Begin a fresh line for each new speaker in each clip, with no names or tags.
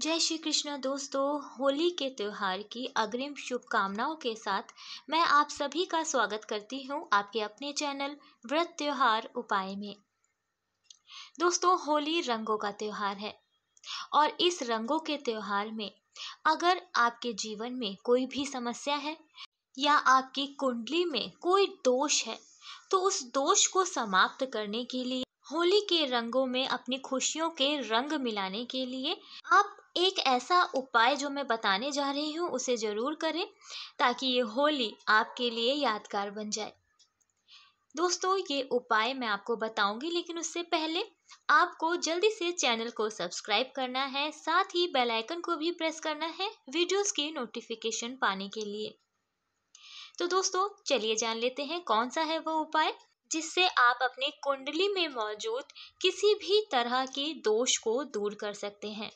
जय श्री कृष्ण दोस्तों होली के त्यौहार की अग्रिम शुभकामनाओं के साथ मैं आप सभी का स्वागत करती हूं आपके अपने चैनल व्रत त्यौहार उपाय में दोस्तों होली रंगों का त्यौहार है और इस रंगों के त्यौहार में अगर आपके जीवन में कोई भी समस्या है या आपकी कुंडली में कोई दोष है तो उस दोष को समाप्त करने के लिए होली के रंगों में अपनी खुशियों के रंग मिलाने के लिए आप एक ऐसा उपाय जो मैं बताने जा रही हूँ उसे ज़रूर करें ताकि ये होली आपके लिए यादगार बन जाए दोस्तों ये उपाय मैं आपको बताऊंगी लेकिन उससे पहले आपको जल्दी से चैनल को सब्सक्राइब करना है साथ ही बेल आइकन को भी प्रेस करना है वीडियोस की नोटिफिकेशन पाने के लिए तो दोस्तों चलिए जान लेते हैं कौन सा है वो उपाय जिससे आप अपने कुंडली में मौजूद किसी भी तरह के दोष को दूर कर सकते हैं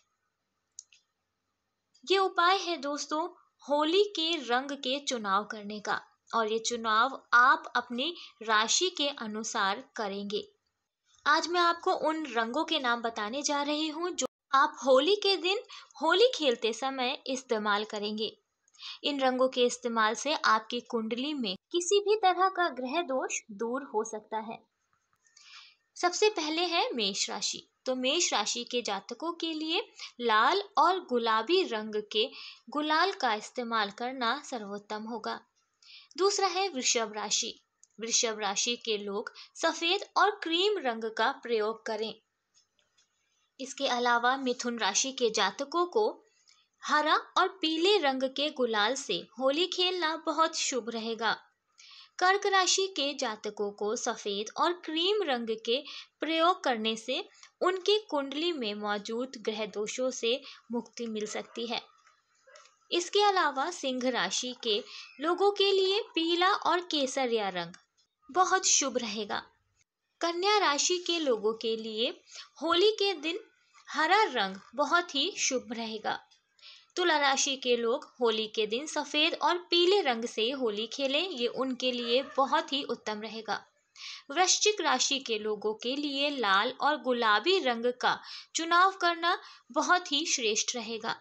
ये उपाय है दोस्तों होली के रंग के चुनाव करने का और ये चुनाव आप अपनी राशि के अनुसार करेंगे आज मैं आपको उन रंगों के नाम बताने जा रही हूँ जो आप होली के दिन होली खेलते समय इस्तेमाल करेंगे इन रंगों के इस्तेमाल से आपकी कुंडली में किसी भी तरह का ग्रह दोष दूर हो सकता है सबसे पहले है मेष राशि तो मेष राशि के जातकों के लिए लाल और गुलाबी रंग के गुलाल का इस्तेमाल करना सर्वोत्तम होगा दूसरा है वृषभ राशि वृषभ राशि के लोग सफेद और क्रीम रंग का प्रयोग करें इसके अलावा मिथुन राशि के जातकों को हरा और पीले रंग के गुलाल से होली खेलना बहुत शुभ रहेगा कर्क राशि के जातकों को सफ़ेद और क्रीम रंग के प्रयोग करने से उनकी कुंडली में मौजूद ग्रह दोषों से मुक्ति मिल सकती है इसके अलावा सिंह राशि के लोगों के लिए पीला और केसरिया रंग बहुत शुभ रहेगा कन्या राशि के लोगों के लिए होली के दिन हरा रंग बहुत ही शुभ रहेगा तुला राशि के लोग होली के दिन सफ़ेद और पीले रंग से होली खेलें ये उनके लिए बहुत ही उत्तम रहेगा वृश्चिक राशि के लोगों के लिए लाल और गुलाबी रंग का चुनाव करना बहुत ही श्रेष्ठ रहेगा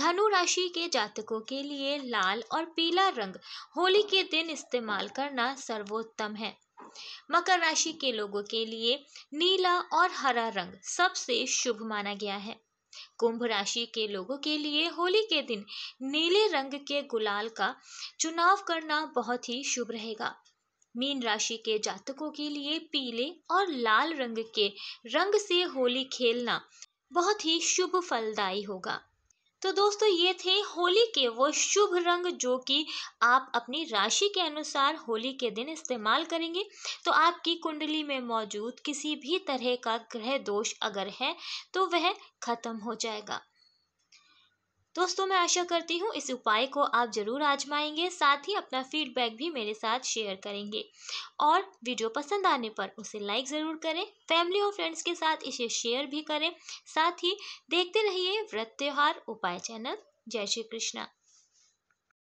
धनु राशि के जातकों के लिए लाल और पीला रंग होली के दिन इस्तेमाल करना सर्वोत्तम है मकर राशि के लोगों के लिए नीला और हरा रंग सबसे शुभ माना गया है कुंभ राशि के लोगों के लिए होली के दिन नीले रंग के गुलाल का चुनाव करना बहुत ही शुभ रहेगा मीन राशि के जातकों के लिए पीले और लाल रंग के रंग से होली खेलना बहुत ही शुभ फलदायी होगा तो दोस्तों ये थे होली के वो शुभ रंग जो कि आप अपनी राशि के अनुसार होली के दिन इस्तेमाल करेंगे तो आपकी कुंडली में मौजूद किसी भी तरह का ग्रह दोष अगर है तो वह ख़त्म हो जाएगा दोस्तों मैं आशा करती हूँ इस उपाय को आप ज़रूर आजमाएंगे साथ ही अपना फीडबैक भी मेरे साथ शेयर करेंगे और वीडियो पसंद आने पर उसे लाइक ज़रूर करें फैमिली और फ्रेंड्स के साथ इसे शेयर भी करें साथ ही देखते रहिए व्रत त्यौहार उपाय चैनल जय श्री कृष्णा